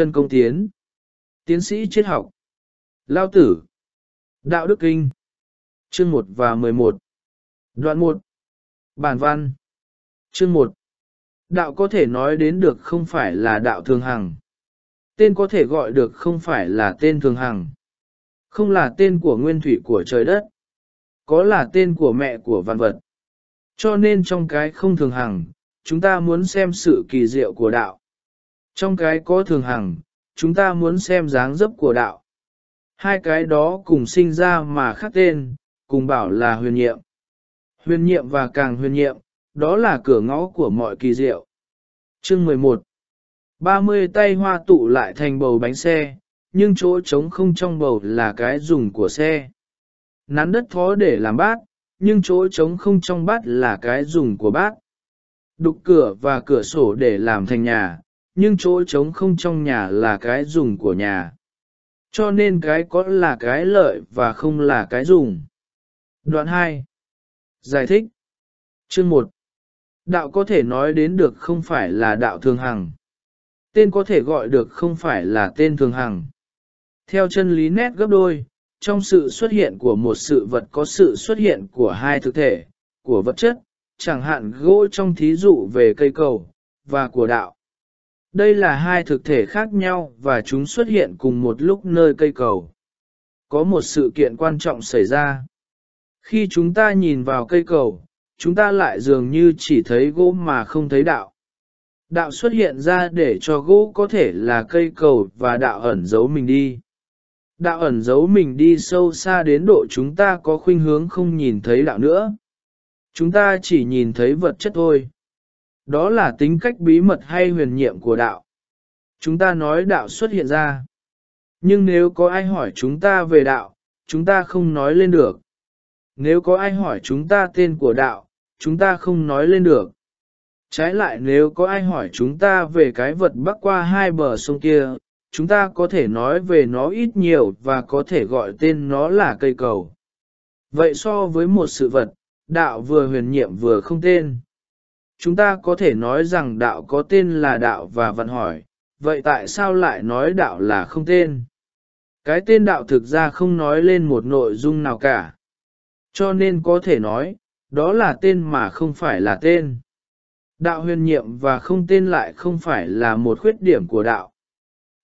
Trần Công Tiến, Tiến sĩ triết học, Lao Tử, Đạo Đức Kinh, chương một và mười một đoạn một Bản văn, chương một Đạo có thể nói đến được không phải là đạo thường hằng. Tên có thể gọi được không phải là tên thường hằng. Không là tên của nguyên thủy của trời đất. Có là tên của mẹ của vạn vật. Cho nên trong cái không thường hằng, chúng ta muốn xem sự kỳ diệu của đạo. Trong cái có thường hằng, chúng ta muốn xem dáng dấp của đạo. Hai cái đó cùng sinh ra mà khác tên, cùng bảo là huyền nhiệm. Huyền nhiệm và càng huyền nhiệm, đó là cửa ngõ của mọi kỳ diệu. Chương mười một ba mươi tay hoa tụ lại thành bầu bánh xe, nhưng chỗ trống không trong bầu là cái dùng của xe. Nắn đất thó để làm bát, nhưng chỗ trống không trong bát là cái dùng của bát. Đục cửa và cửa sổ để làm thành nhà, nhưng chỗ trống không trong nhà là cái dùng của nhà. Cho nên cái có là cái lợi và không là cái dùng. Đoạn 2. Giải thích. Chương 1. Đạo có thể nói đến được không phải là đạo thường hằng. Tên có thể gọi được không phải là tên thường hằng. Theo chân lý nét gấp đôi, trong sự xuất hiện của một sự vật có sự xuất hiện của hai thực thể, của vật chất, chẳng hạn gỗ trong thí dụ về cây cầu, và của đạo. Đây là hai thực thể khác nhau và chúng xuất hiện cùng một lúc nơi cây cầu. Có một sự kiện quan trọng xảy ra. Khi chúng ta nhìn vào cây cầu, chúng ta lại dường như chỉ thấy gỗ mà không thấy đạo. Đạo xuất hiện ra để cho gỗ có thể là cây cầu và đạo ẩn giấu mình đi. Đạo ẩn giấu mình đi sâu xa đến độ chúng ta có khuynh hướng không nhìn thấy đạo nữa. Chúng ta chỉ nhìn thấy vật chất thôi. Đó là tính cách bí mật hay huyền nhiệm của đạo. Chúng ta nói đạo xuất hiện ra. Nhưng nếu có ai hỏi chúng ta về đạo, chúng ta không nói lên được. Nếu có ai hỏi chúng ta tên của đạo, chúng ta không nói lên được. Trái lại nếu có ai hỏi chúng ta về cái vật bắc qua hai bờ sông kia, chúng ta có thể nói về nó ít nhiều và có thể gọi tên nó là cây cầu. Vậy so với một sự vật, đạo vừa huyền nhiệm vừa không tên chúng ta có thể nói rằng đạo có tên là đạo và vận hỏi, vậy tại sao lại nói đạo là không tên? Cái tên đạo thực ra không nói lên một nội dung nào cả. Cho nên có thể nói, đó là tên mà không phải là tên. Đạo huyền nhiệm và không tên lại không phải là một khuyết điểm của đạo.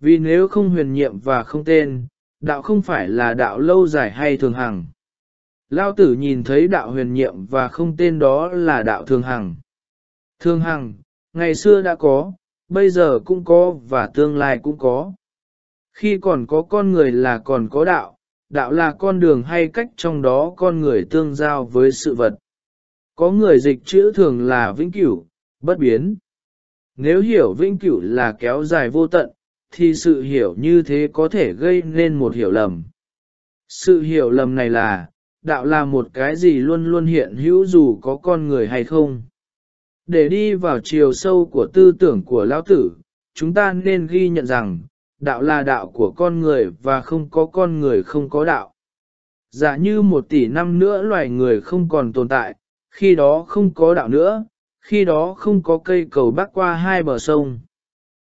Vì nếu không huyền nhiệm và không tên, đạo không phải là đạo lâu dài hay thường hằng. Lao tử nhìn thấy đạo huyền nhiệm và không tên đó là đạo thường hằng. Thương hằng, ngày xưa đã có, bây giờ cũng có và tương lai cũng có. Khi còn có con người là còn có đạo, đạo là con đường hay cách trong đó con người tương giao với sự vật. Có người dịch chữ thường là vĩnh cửu, bất biến. Nếu hiểu vĩnh cửu là kéo dài vô tận, thì sự hiểu như thế có thể gây nên một hiểu lầm. Sự hiểu lầm này là, đạo là một cái gì luôn luôn hiện hữu dù có con người hay không. Để đi vào chiều sâu của tư tưởng của lão tử, chúng ta nên ghi nhận rằng, đạo là đạo của con người và không có con người không có đạo. Giả như một tỷ năm nữa loài người không còn tồn tại, khi đó không có đạo nữa, khi đó không có cây cầu bắc qua hai bờ sông.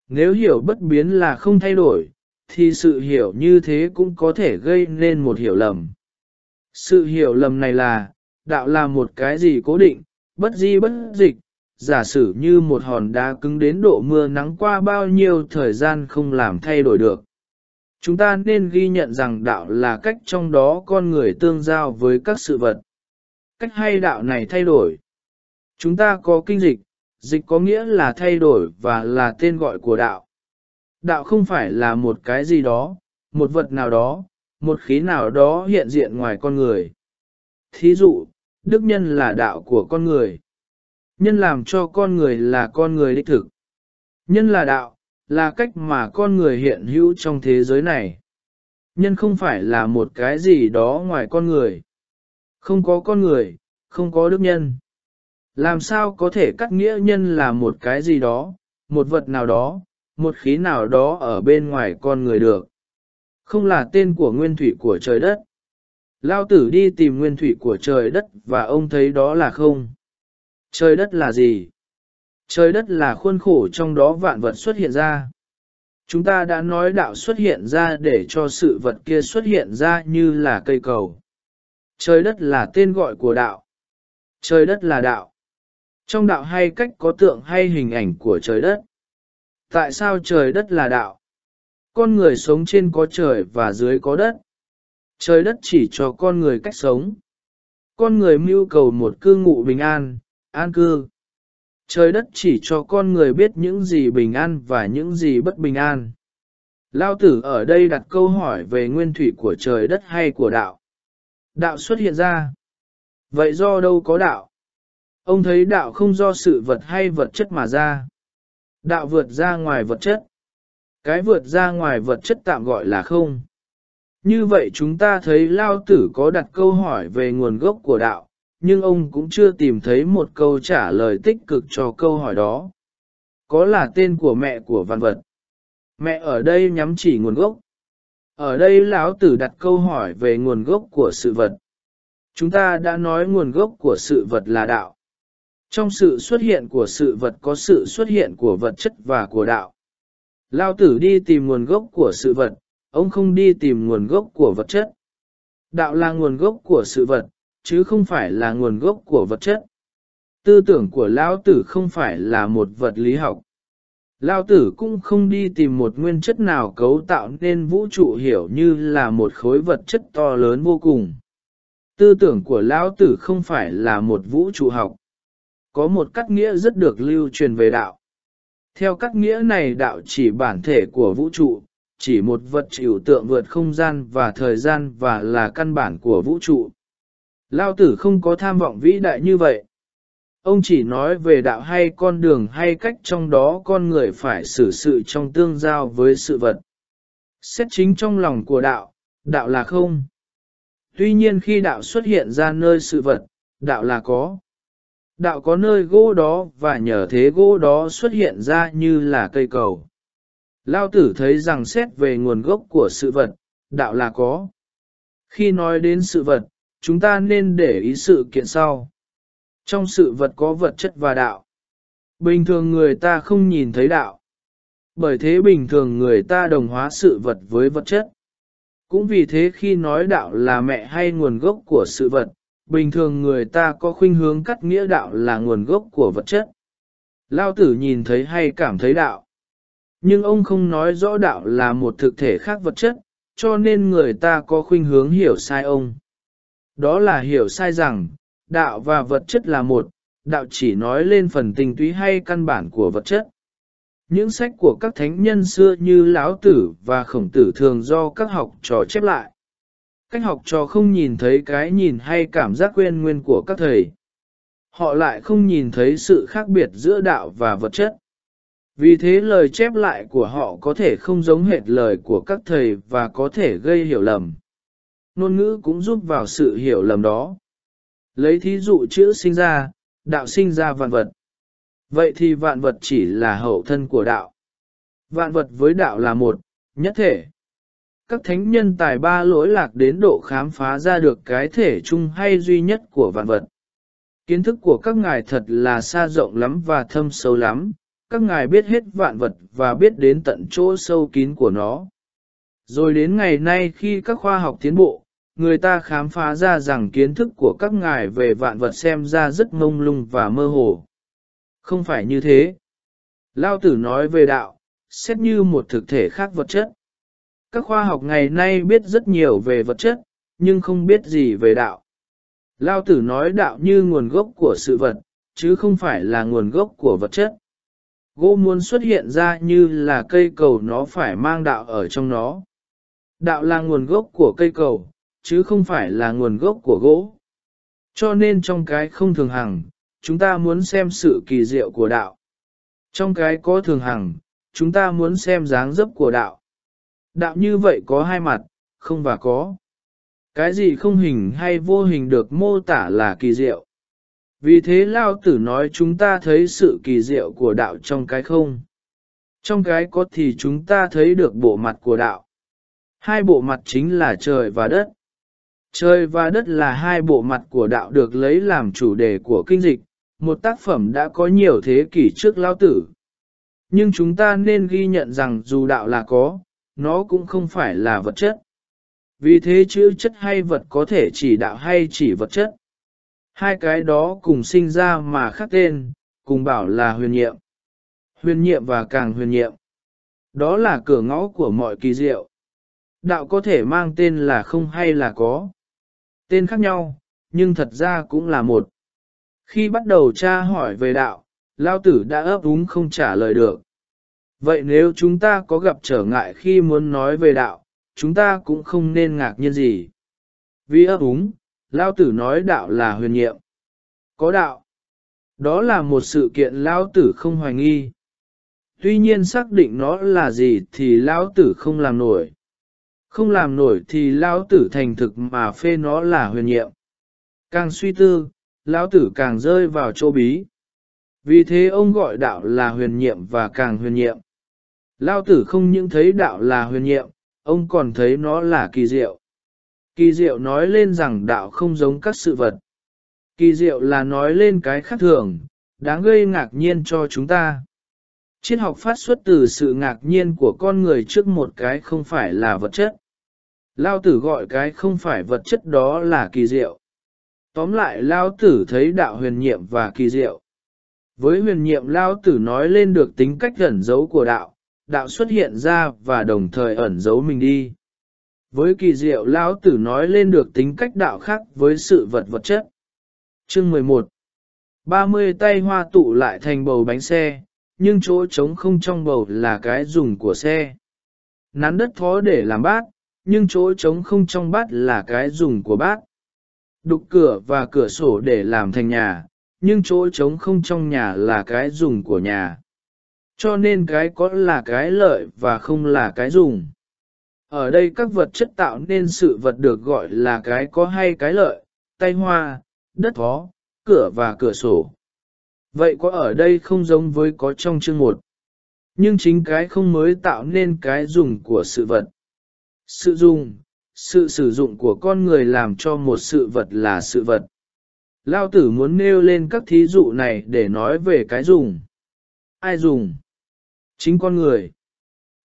Nếu hiểu bất biến là không thay đổi, thì sự hiểu như thế cũng có thể gây nên một hiểu lầm. Sự hiểu lầm này là, đạo là một cái gì cố định, bất di bất dịch, giả sử như một hòn đá cứng đến độ mưa nắng qua bao nhiêu thời gian không làm thay đổi được. Chúng ta nên ghi nhận rằng đạo là cách trong đó con người tương giao với các sự vật. Cách hay đạo này thay đổi. Chúng ta có kinh dịch, dịch có nghĩa là thay đổi và là tên gọi của đạo. Đạo không phải là một cái gì đó, một vật nào đó, một khí nào đó hiện diện ngoài con người. Thí dụ, đức nhân là đạo của con người. Nhân làm cho con người là con người đích thực. Nhân là đạo, là cách mà con người hiện hữu trong thế giới này. Nhân không phải là một cái gì đó ngoài con người. Không có con người, không có đức nhân. Làm sao có thể cắt nghĩa nhân là một cái gì đó, một vật nào đó, một khí nào đó ở bên ngoài con người được. Không là tên của nguyên thủy của trời đất. Lao tử đi tìm nguyên thủy của trời đất và ông thấy đó là không. Trời đất là gì? Trời đất là khuôn khổ trong đó vạn vật xuất hiện ra. Chúng ta đã nói đạo xuất hiện ra để cho sự vật kia xuất hiện ra như là cây cầu. Trời đất là tên gọi của đạo. Trời đất là đạo. Trong đạo hay cách có tượng hay hình ảnh của trời đất. Tại sao trời đất là đạo? Con người sống trên có trời và dưới có đất. Trời đất chỉ cho con người cách sống. Con người mưu cầu một cư ngụ bình an, an cư. Trời đất chỉ cho con người biết những gì bình an và những gì bất bình an. Lao tử ở đây đặt câu hỏi về nguyên thủy của trời đất hay của đạo. Đạo xuất hiện ra. Vậy do đâu có đạo? Ông thấy đạo không do sự vật hay vật chất mà ra. Đạo vượt ra ngoài vật chất. Cái vượt ra ngoài vật chất tạm gọi là không. Như vậy chúng ta thấy Lao Tử có đặt câu hỏi về nguồn gốc của đạo, nhưng ông cũng chưa tìm thấy một câu trả lời tích cực cho câu hỏi đó. Có là tên của mẹ của văn vật. Mẹ ở đây nhắm chỉ nguồn gốc. Ở đây lão tử đặt câu hỏi về nguồn gốc của sự vật. Chúng ta đã nói nguồn gốc của sự vật là đạo. Trong sự xuất hiện của sự vật có sự xuất hiện của vật chất và của đạo. Lao tử đi tìm nguồn gốc của sự vật, ông không đi tìm nguồn gốc của vật chất. Đạo là nguồn gốc của sự vật, chứ không phải là nguồn gốc của vật chất. Tư tưởng của lão tử không phải là một vật lý học. Lão tử cũng không đi tìm một nguyên chất nào cấu tạo nên vũ trụ hiểu như là một khối vật chất to lớn vô cùng. Tư tưởng của lão tử không phải là một vũ trụ học. Có một cách nghĩa rất được lưu truyền về đạo. Theo cách nghĩa này đạo chỉ bản thể của vũ trụ, chỉ một vật chịu tượng vượt không gian và thời gian và là căn bản của vũ trụ. Lao tử không có tham vọng vĩ đại như vậy. Ông chỉ nói về đạo hay con đường hay cách trong đó con người phải xử sự trong tương giao với sự vật. Xét chính trong lòng của đạo, đạo là không. Tuy nhiên khi đạo xuất hiện ra nơi sự vật, đạo là có. Đạo có nơi gỗ đó và nhờ thế gỗ đó xuất hiện ra như là cây cầu. Lao tử thấy rằng xét về nguồn gốc của sự vật, đạo là có. Khi nói đến sự vật, chúng ta nên để ý sự kiện sau. Trong sự vật có vật chất và đạo. Bình thường người ta không nhìn thấy đạo. Bởi thế bình thường người ta đồng hóa sự vật với vật chất. Cũng vì thế khi nói đạo là mẹ hay nguồn gốc của sự vật, bình thường người ta có khuynh hướng cắt nghĩa đạo là nguồn gốc của vật chất. Lao tử nhìn thấy hay cảm thấy đạo. Nhưng ông không nói rõ đạo là một thực thể khác vật chất, cho nên người ta có khuynh hướng hiểu sai ông. Đó là hiểu sai rằng, đạo và vật chất là một, đạo chỉ nói lên phần tình túy hay căn bản của vật chất. Những sách của các thánh nhân xưa như Lão Tử và Khổng Tử thường do các học trò chép lại. Cách học trò không nhìn thấy cái nhìn hay cảm giác quên nguyên của các thầy. Họ lại không nhìn thấy sự khác biệt giữa đạo và vật chất. Vì thế lời chép lại của họ có thể không giống hệt lời của các thầy và có thể gây hiểu lầm ngôn ngữ cũng giúp vào sự hiểu lầm đó. Lấy thí dụ chữ sinh ra, đạo sinh ra vạn vật. Vậy thì vạn vật chỉ là hậu thân của đạo. Vạn vật với đạo là một, nhất thể. Các thánh nhân tài ba lỗi lạc đến độ khám phá ra được cái thể chung hay duy nhất của vạn vật. Kiến thức của các ngài thật là xa rộng lắm và thâm sâu lắm, các ngài biết hết vạn vật và biết đến tận chỗ sâu kín của nó. Rồi đến ngày nay khi các khoa học tiến bộ, người ta khám phá ra rằng kiến thức của các ngài về vạn vật xem ra rất mông lung và mơ hồ. Không phải như thế. Lao tử nói về đạo, xét như một thực thể khác vật chất. Các khoa học ngày nay biết rất nhiều về vật chất, nhưng không biết gì về đạo. Lao tử nói đạo như nguồn gốc của sự vật, chứ không phải là nguồn gốc của vật chất. Gỗ muốn xuất hiện ra như là cây cầu nó phải mang đạo ở trong nó. Đạo là nguồn gốc của cây cầu, chứ không phải là nguồn gốc của gỗ. Cho nên trong cái không thường hằng, chúng ta muốn xem sự kỳ diệu của đạo. Trong cái có thường hằng, chúng ta muốn xem dáng dấp của đạo. Đạo như vậy có hai mặt, không và có. Cái gì không hình hay vô hình được mô tả là kỳ diệu. Vì thế Lao Tử nói chúng ta thấy sự kỳ diệu của đạo trong cái không. Trong cái có thì chúng ta thấy được bộ mặt của đạo. Hai bộ mặt chính là trời và đất. Trời và đất là hai bộ mặt của đạo được lấy làm chủ đề của kinh dịch, một tác phẩm đã có nhiều thế kỷ trước lao tử. Nhưng chúng ta nên ghi nhận rằng dù đạo là có, nó cũng không phải là vật chất. Vì thế chữ chất hay vật có thể chỉ đạo hay chỉ vật chất. Hai cái đó cùng sinh ra mà khác tên, cùng bảo là huyền nhiệm. Huyền nhiệm và càng huyền nhiệm. Đó là cửa ngõ của mọi kỳ diệu. Đạo có thể mang tên là không hay là có. Tên khác nhau, nhưng thật ra cũng là một. Khi bắt đầu tra hỏi về đạo, lao tử đã ấp úng không trả lời được. Vậy nếu chúng ta có gặp trở ngại khi muốn nói về đạo, chúng ta cũng không nên ngạc nhiên gì. Vì ấp úng, lao tử nói đạo là huyền nhiệm. Có đạo. Đó là một sự kiện lao tử không hoài nghi. Tuy nhiên xác định nó là gì thì lao tử không làm nổi. Không làm nổi thì Lão tử thành thực mà phê nó là huyền nhiệm. Càng suy tư, lão tử càng rơi vào chỗ bí. Vì thế ông gọi đạo là huyền nhiệm và càng huyền nhiệm. Lão tử không những thấy đạo là huyền nhiệm, ông còn thấy nó là kỳ diệu. Kỳ diệu nói lên rằng đạo không giống các sự vật. Kỳ diệu là nói lên cái khác thường, đáng gây ngạc nhiên cho chúng ta. Triết học phát xuất từ sự ngạc nhiên của con người trước một cái không phải là vật chất. Lao tử gọi cái không phải vật chất đó là kỳ diệu. Tóm lại Lao tử thấy đạo huyền nhiệm và kỳ diệu. Với huyền nhiệm Lao tử nói lên được tính cách ẩn giấu của đạo, đạo xuất hiện ra và đồng thời ẩn giấu mình đi. Với kỳ diệu Lao tử nói lên được tính cách đạo khác với sự vật vật chất. Chương 11 30 tay hoa tụ lại thành bầu bánh xe, nhưng chỗ trống không trong bầu là cái dùng của xe. Nắn đất thó để làm bát, nhưng chỗ trống không trong bát là cái dùng của bát. Đục cửa và cửa sổ để làm thành nhà, nhưng chỗ trống không trong nhà là cái dùng của nhà. Cho nên cái có là cái lợi và không là cái dùng. Ở đây các vật chất tạo nên sự vật được gọi là cái có hay cái lợi, tay hoa, đất phó, cửa và cửa sổ. Vậy có ở đây không giống với có trong chương một. Nhưng chính cái không mới tạo nên cái dùng của sự vật. Sự dùng, sự sử dụng của con người làm cho một sự vật là sự vật. Lao tử muốn nêu lên các thí dụ này để nói về cái dùng. Ai dùng? Chính con người.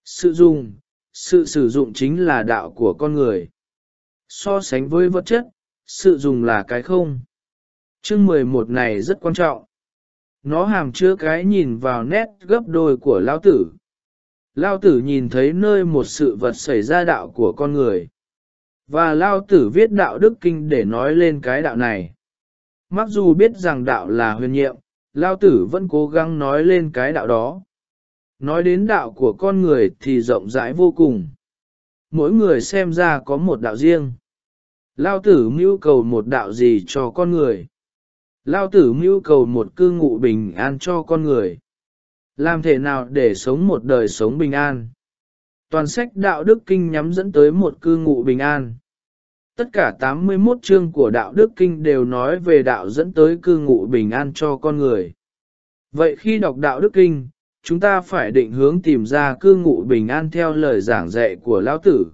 Sự dùng, sự sử dụng chính là đạo của con người. So sánh với vật chất, sự dùng là cái không. Chương mười một này rất quan trọng. Nó hàm chứa cái nhìn vào nét gấp đôi của Lao tử. Lao tử nhìn thấy nơi một sự vật xảy ra đạo của con người. Và Lao tử viết đạo đức kinh để nói lên cái đạo này. Mặc dù biết rằng đạo là huyền nhiệm, Lao tử vẫn cố gắng nói lên cái đạo đó. Nói đến đạo của con người thì rộng rãi vô cùng. Mỗi người xem ra có một đạo riêng. Lao tử mưu cầu một đạo gì cho con người. Lao tử mưu cầu một cư ngụ bình an cho con người. Làm thế nào để sống một đời sống bình an? Toàn sách đạo đức kinh nhắm dẫn tới một cư ngụ bình an. Tất cả 81 chương của đạo đức kinh đều nói về đạo dẫn tới cư ngụ bình an cho con người. Vậy khi đọc đạo đức kinh, chúng ta phải định hướng tìm ra cư ngụ bình an theo lời giảng dạy của lão tử.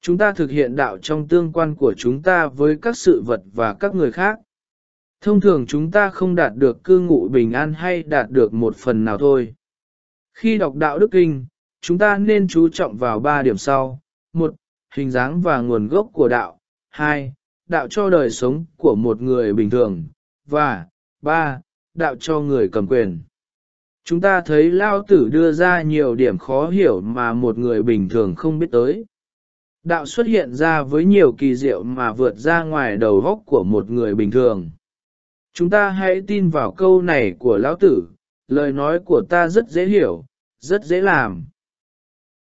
Chúng ta thực hiện đạo trong tương quan của chúng ta với các sự vật và các người khác. Thông thường chúng ta không đạt được cư ngụ bình an hay đạt được một phần nào thôi. Khi đọc đạo đức kinh, chúng ta nên chú trọng vào ba điểm sau. một, Hình dáng và nguồn gốc của đạo. hai, Đạo cho đời sống của một người bình thường. Và ba, Đạo cho người cầm quyền. Chúng ta thấy Lao Tử đưa ra nhiều điểm khó hiểu mà một người bình thường không biết tới. Đạo xuất hiện ra với nhiều kỳ diệu mà vượt ra ngoài đầu góc của một người bình thường. Chúng ta hãy tin vào câu này của lão tử, lời nói của ta rất dễ hiểu, rất dễ làm.